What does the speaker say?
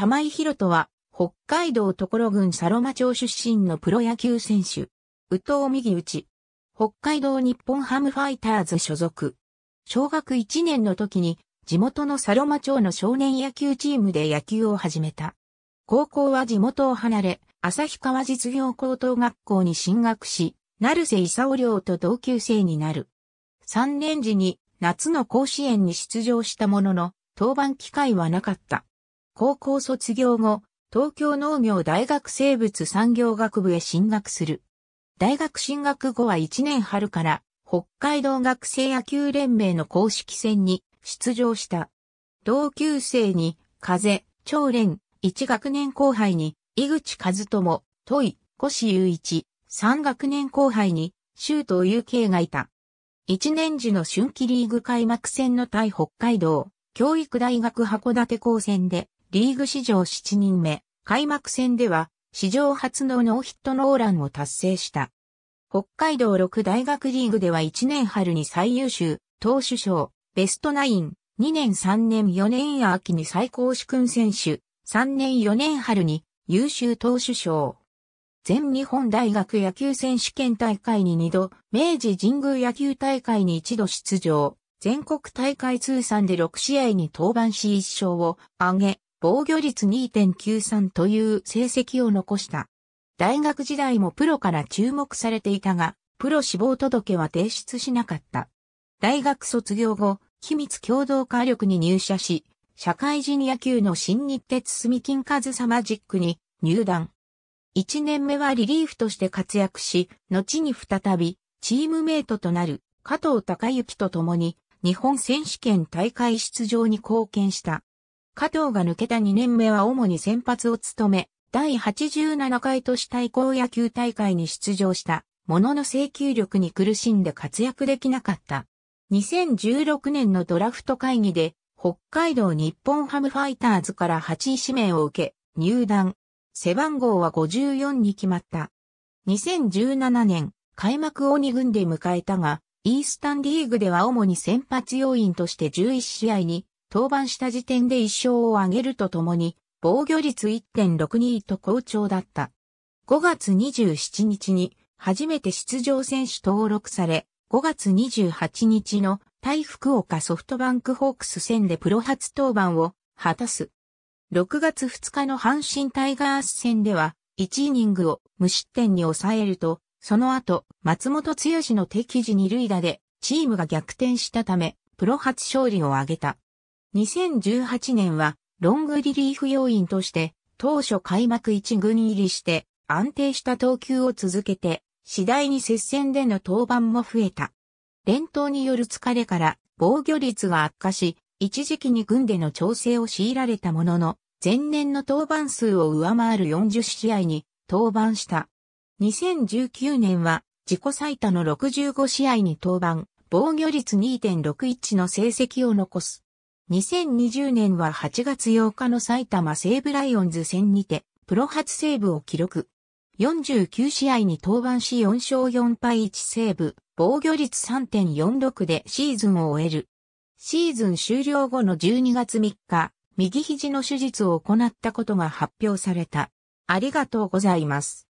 玉井宏人は、北海道所郡佐呂間町出身のプロ野球選手。宇藤右打北海道日本ハムファイターズ所属。小学1年の時に、地元の佐呂間町の少年野球チームで野球を始めた。高校は地元を離れ、旭川実業高等学校に進学し、成瀬勲亮と同級生になる。3年時に夏の甲子園に出場したものの、登板機会はなかった。高校卒業後、東京農業大学生物産業学部へ進学する。大学進学後は1年春から北海道学生野球連盟の公式戦に出場した。同級生に風、長連、1学年後輩に井口和友、戸井、越雄一、3学年後輩に周東祐慶がいた。1年時の春季リーグ開幕戦の対北海道教育大学函館高専でリーグ史上7人目、開幕戦では、史上初のノーヒットノーランを達成した。北海道6大学リーグでは1年春に最優秀、投手賞、ベストナイン、2年3年4年秋に最高主君選手、3年4年春に優秀投手賞。全日本大学野球選手権大会に2度、明治神宮野球大会に1度出場、全国大会通算で6試合に登板し1勝を挙げ、防御率2.93という成績を残した。大学時代もプロから注目されていたが、プロ志望届は提出しなかった。大学卒業後、秘密共同火力に入社し、社会人野球の新日鉄住金和サマジックに入団。1年目はリリーフとして活躍し、後に再びチームメイトとなる加藤隆之と共に日本選手権大会出場に貢献した。加藤が抜けた2年目は主に先発を務め、第87回都市対抗野球大会に出場した、ものの請求力に苦しんで活躍できなかった。2016年のドラフト会議で、北海道日本ハムファイターズから8位指名を受け、入団。背番号は54に決まった。2017年、開幕を2軍で迎えたが、イースタンリーグでは主に先発要員として11試合に登板した時点で1勝を挙げるとともに、防御率1.62と好調だった。5月27日に初めて出場選手登録され、5月28日の対福岡ソフトバンクホークス戦でプロ初登板を果たす。6月2日の阪神タイガース戦では、1イニングを無失点に抑えると、その後、松本剛の敵地二塁打で、チームが逆転したため、プロ初勝利を挙げた。2018年はロングリリーフ要員として当初開幕1軍入りして安定した投球を続けて次第に接戦での登板も増えた。連投による疲れから防御率が悪化し、一時期に軍での調整を強いられたものの、前年の登板数を上回る40試合に登板した。2019年は自己最多の65試合に登板、防御率2.61の成績を残す。2020年は8月8日の埼玉西武ライオンズ戦にて、プロ初セーブを記録。49試合に登板し4勝4敗1セーブ、防御率3.46でシーズンを終える。シーズン終了後の12月3日、右肘の手術を行ったことが発表された。ありがとうございます。